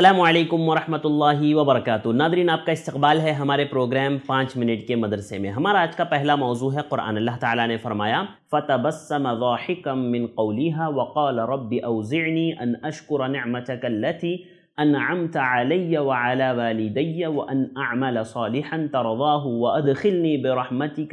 अल्लाम वरहमल वबरक नादरीन आपका इस्तबाल है हमारे प्रोग्राम पाँच मिनट के मदरसे में हमारा आज का पहला मौजू है कुरान अल्लाह ने फरमाया फ़तबसमकम मिन कौलीहा वक़ाल रब अन अशकुर नमचकल्लती अन अमत आलिया वाला वालदैया व अन अमल सालहन तरवाह व अदखिलनी बरहमती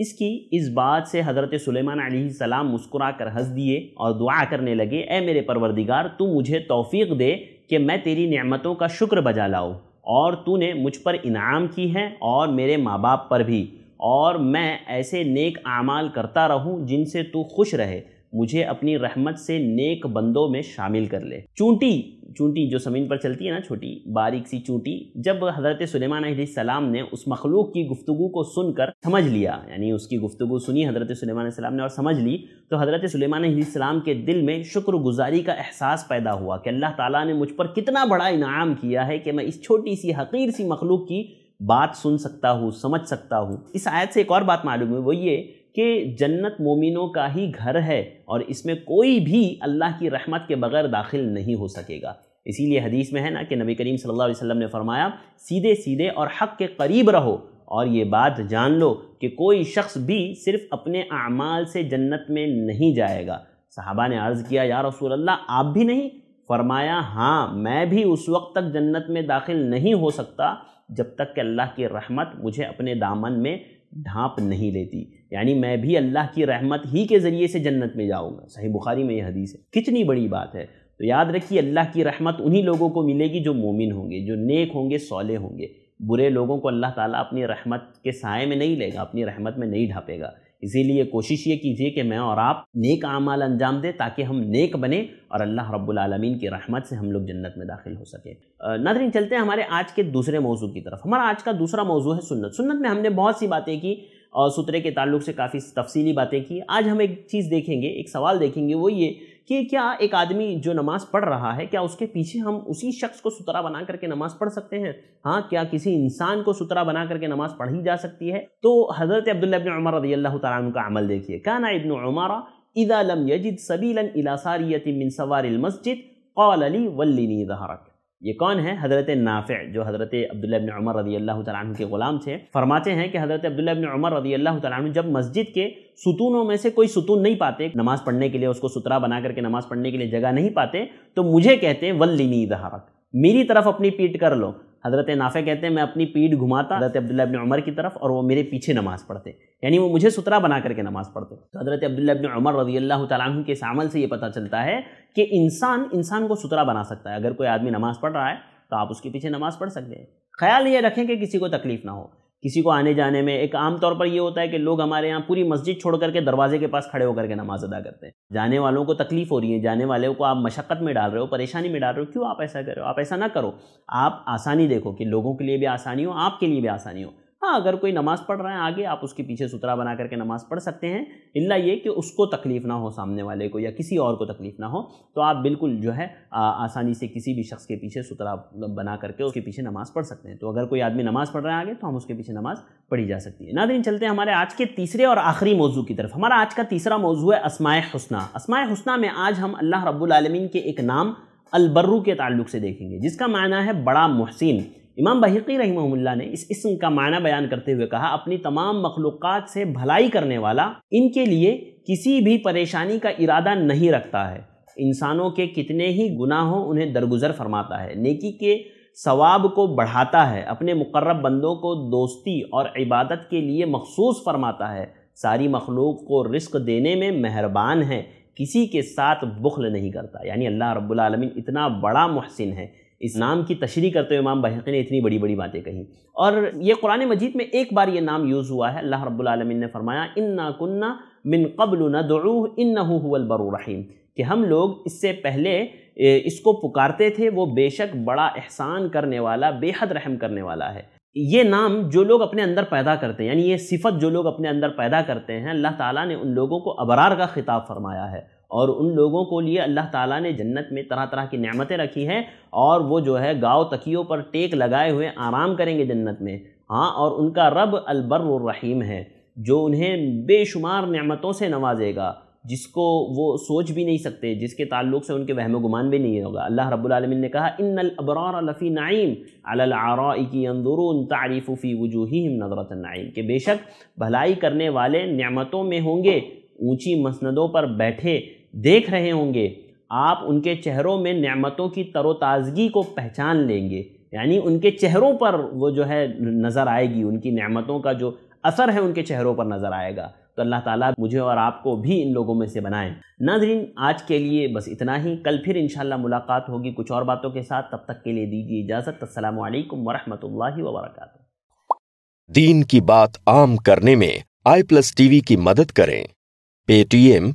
इसकी इस बात से हज़रत सुलेमान सलाम मुस्कुरा कर हंस दिए और दुआ करने लगे ए मेरे परवरदिगार तू मुझे तौफीक दे कि मैं तेरी नेमतों का शुक्र बजा लाऊँ और तूने मुझ पर इनाम की है और मेरे माँ बाप पर भी और मैं ऐसे नेक आमाल करता रहूँ जिनसे तू खुश रहे मुझे अपनी रहमत से नेक बंदों में शामिल कर ले चूंटी चूंटी जो ज़मीन पर चलती है ना छोटी बारीक सी चूंटी जब हज़रत सुलेमान सलाम ने उस मखलूक की गुफ्तु को सुनकर समझ लिया यानी उसकी गुफ्तु सुनी हज़रत सुलेमान सलाम ने और समझ ली तो हज़रत सुलेमान सलाम के दिल में शुक्रगुजारी का एहसास पैदा हुआ कि अल्लाह ताला ने मुझ पर कितना बड़ा इनाम किया है कि मैं इस छोटी सी हकीर सी मखलूक की बात सुन सकता हूँ समझ सकता हूँ इस आयत से एक और बात मालूम है वो ये कि जन्नत मोमिनों का ही घर है और इसमें कोई भी अल्लाह की रहमत के बगैर दाखिल नहीं हो सकेगा इसीलिए हदीस में है ना कि नबी करीम सल्लल्लाहु अलैहि वसल्लम ने फरमाया सीधे सीधे और हक़ के करीब रहो और ये बात जान लो कि कोई शख्स भी सिर्फ अपने अमाल से जन्नत में नहीं जाएगा साहबा ने अर्ज़ किया या रसूल अल्लाह आप भी नहीं फरमाया हाँ मैं भी उस वक्त तक जन्नत में दाखिल नहीं हो सकता जब तक कि अल्लाह की रहमत मुझे अपने दामन में ढांप नहीं लेती यानी मैं भी अल्लाह की रहमत ही के ज़रिए से जन्नत में जाऊँगा सही बुखारी में यह हदीस है कितनी बड़ी बात है तो याद रखिए अल्लाह की रहमत उन्हीं लोगों को मिलेगी जो मोमिन होंगे जो नेक होंगे सौले होंगे बुरे लोगों को अल्लाह ताला अपनी रहमत के साय में नहीं लेगा अपनी रहमत में नहीं ढापेगा इसीलिए कोशिश ये कीजिए कि मैं और आप नेक आमाल अंजाम दें ताकि हम नेक बने और अल्लाह रब्बुल आलमीन की रहमत से हम लोग जन्नत में दाखिल हो सके नादरीन चलते हैं हमारे आज के दूसरे मौजू की तरफ हमारा आज का दूसरा मौजू है सुन्नत सुन्नत में हमने बहुत सी बातें की सूत्रे के ताल्लुक से काफ़ी तफसीली बातें की आज हम एक चीज़ देखेंगे एक सवाल देखेंगे वो ये कि क्या एक आदमी जो नमाज़ पढ़ रहा है क्या उसके पीछे हम उसी शख्स को सुतरा बना करके नमाज़ पढ़ सकते हैं हाँ क्या किसी इंसान को सुतरा बना करके नमाज़ पढ़ी जा सकती है तो हज़रत अब्दुल्ला इब्न उमर रदी अल्लाह तुम का अमल देखिए क्या ना इब्न उमारा इदा लम यजिद सबीलन इलासारियत मिन सवार मस्जिद कौल अली वल्लिनी दहरक ये कौन है हज़रत नाफ़ जो हज़रत अब्दुल्ला उमर रदी अल्लाह तु के ग़ुलाम थे फरमाते हैं कि हज़रत अब्दुल्ला उमर रदी अल्लाह तु जब मस्जिद के सुतूनों में से कोई सुतून नहीं पाते नमाज़ पढ़ने के लिए उसको सुतरा बना करके नमाज़ पढ़ने के लिए जगह नहीं पाते तो मुझे कहते वल्लिनी दहारक मेरी तरफ अपनी पीट कर लो हज़रत नाफे कहते हैं मैं अपनी पीठ घुमाता हज़रत अब्दुल्ला अबिन उमर की तरफ और वो मेरे पीछे नमाज़ पढ़ते यानी वो मुझे सुतरा बना करके नमाज़ पढ़ते तो हज़रत अब्दुल्ला अबिन उमर रजी अल्लाह तु के इस अमल से ये पता चलता है कि इंसान इंसान को सुतरा बना सकता है अगर कोई आदमी नमाज़ पढ़ रहा है तो आप उसके पीछे नमाज़ पढ़ सकते हैं ख्याल ये रखें कि किसी को तकलीफ़ ना हो किसी को आने जाने में एक आम तौर पर ये होता है कि लोग हमारे यहाँ पूरी मस्जिद छोड़ करके दरवाजे के पास खड़े होकर के नमाज अदा करते हैं जाने वालों को तकलीफ़ हो रही है जाने वाले को आप मशक्क़त में डाल रहे हो परेशानी में डाल रहे हो क्यों आप ऐसा करो आप ऐसा ना करो आप आसानी देखो कि लोगों के लिए भी आसानी हो आपके लिए भी आसानी हो हाँ अगर कोई नमाज़ पढ़ रहा है आगे आप उसके पीछे सुतरा बना करके नमाज़ पढ़ सकते हैं इल्ला ये कि उसको तकलीफ़ ना हो सामने वाले को या किसी और को तकलीफ़ ना हो तो आप बिल्कुल जो है आ, आसानी से किसी भी शख्स के पीछे सुतरा बना करके उसके पीछे नमाज़ पढ़ सकते हैं तो अगर कोई आदमी नमाज़ पढ़ रहा है आगे तो हम उसके पीछे नमाज़ पढ़ी जा सकती है ना दिन चलते हैं हमारे आज के तीसरे और आखिरी मौजू की तरफ हमारा आज का तीसरा मौजू है असमाय हसना असमाय हसना में आज हम अल्लाह रब्बुल के एक नाम अलबर्रू के ताल्लुक से देखेंगे जिसका मायना है बड़ा महसिन इमाम बहकी रहमल्ला ने इस इसम का माना बयान करते हुए कहा अपनी तमाम मखलूक़ से भलाई करने वाला इनके लिए किसी भी परेशानी का इरादा नहीं रखता है इंसानों के कितने ही गुनाहों उन्हें दरगुजर फरमाता है नेकी के सवाब को बढ़ाता है अपने मुकर्रब बंदों को दोस्ती और इबादत के लिए मखसूस फरमाता है सारी मखलूक को रिस्क देने में मेहरबान है किसी के साथ बुखल नहीं करता यानी अल्लाह रब्बुल रबालमीन इतना बड़ा महसिन है इस नाम की तशरी करते हुए इमाम बहक़ी ने इतनी बड़ी बड़ी बातें कही और ये कुरान मजीद में एक बार ये नाम यूज़ हुआ है अल्लाह रब्लमिन ने फरमाया इन्ना कुन्ना मिन कबल नदरू इन्ना हुबरहीम कि हम लोग इससे पहले इसको पुकारते थे वो बेशक बड़ा एहसान करने वाला बेहद रहम करने वाला है ये नाम जो लोग अपने अंदर पैदा करते हैं यानी ये सिफत जो लोग अपने अंदर पैदा करते हैं अल्लाह ताला ने उन लोगों को अबरार का खिताब फरमाया है और उन लोगों को लिए अल्लाह ताला ने जन्नत में तरह तरह की नेमतें रखी हैं और वो जो है गाँव तकियों पर टेक लगाए हुए आराम करेंगे जन्नत में हाँ और उनका रब अलबर्रहीम है जो उन्हें बेशुमार नेमतों से नवाजेगा जिसको वो सोच भी नहीं सकते जिसके ताल्लुक से उनके वहम गुमान भी नहीं होगा अल्लाह रब्लमिन ने कहा इन अबरार नाइम अलाकी अंदरून तारीफ़ी वजूही नजरत नाइम के बेशक भलाई करने वाले नमतों में होंगे ऊंची मसंदों पर बैठे देख रहे होंगे आप उनके चेहरों में नेमतों की तरोताज़गी को पहचान लेंगे यानी उनके चेहरों पर वो जो है नज़र आएगी उनकी नेमतों का जो असर है उनके चेहरों पर नज़र आएगा तो अल्लाह ताला मुझे और आपको भी इन लोगों में से बनाएं नाजरीन आज के लिए बस इतना ही कल फिर इन मुलाकात होगी कुछ और बातों के साथ तब तक के लिए दीजिए इजाज़त अल्लाम वरहमल वबरक दीन की बात आम करने में आई प्लस टीवी की मदद करें पेटीएम